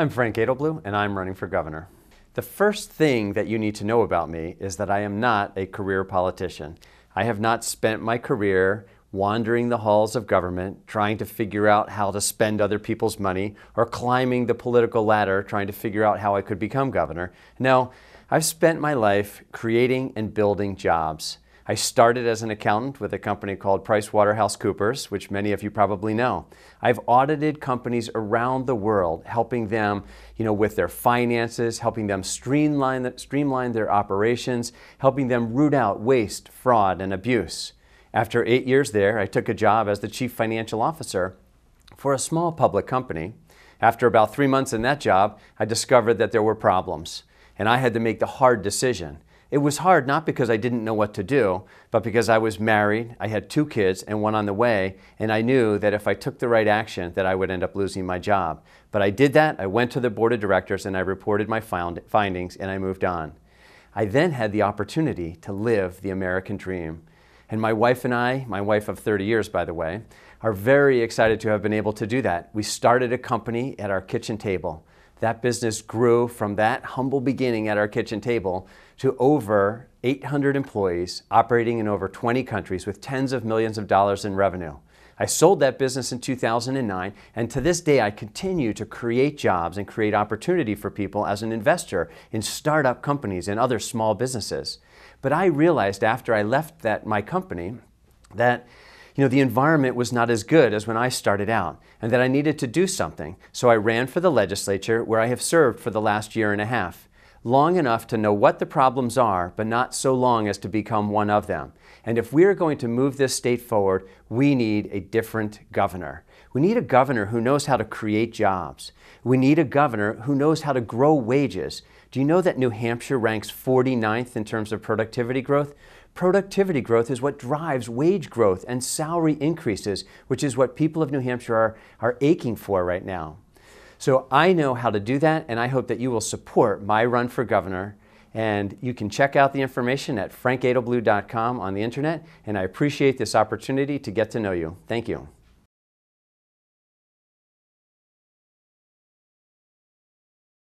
I'm Frank Edelblue, and I'm running for governor. The first thing that you need to know about me is that I am not a career politician. I have not spent my career wandering the halls of government trying to figure out how to spend other people's money or climbing the political ladder trying to figure out how I could become governor. No, I've spent my life creating and building jobs. I started as an accountant with a company called PricewaterhouseCoopers, which many of you probably know. I've audited companies around the world, helping them, you know, with their finances, helping them streamline, the, streamline their operations, helping them root out waste, fraud, and abuse. After eight years there, I took a job as the chief financial officer for a small public company. After about three months in that job, I discovered that there were problems, and I had to make the hard decision. It was hard not because I didn't know what to do, but because I was married, I had two kids and one on the way, and I knew that if I took the right action that I would end up losing my job. But I did that. I went to the board of directors and I reported my findings and I moved on. I then had the opportunity to live the American dream. And my wife and I, my wife of 30 years, by the way, are very excited to have been able to do that. We started a company at our kitchen table. That business grew from that humble beginning at our kitchen table to over 800 employees operating in over 20 countries with tens of millions of dollars in revenue. I sold that business in 2009, and to this day, I continue to create jobs and create opportunity for people as an investor in startup companies and other small businesses. But I realized after I left that my company that you know, the environment was not as good as when I started out, and that I needed to do something. So I ran for the legislature, where I have served for the last year and a half. Long enough to know what the problems are, but not so long as to become one of them. And if we are going to move this state forward, we need a different governor. We need a governor who knows how to create jobs. We need a governor who knows how to grow wages. Do you know that New Hampshire ranks 49th in terms of productivity growth? Productivity growth is what drives wage growth and salary increases, which is what people of New Hampshire are, are aching for right now. So I know how to do that, and I hope that you will support my run for governor. And you can check out the information at frankadelblue.com on the internet. And I appreciate this opportunity to get to know you. Thank you.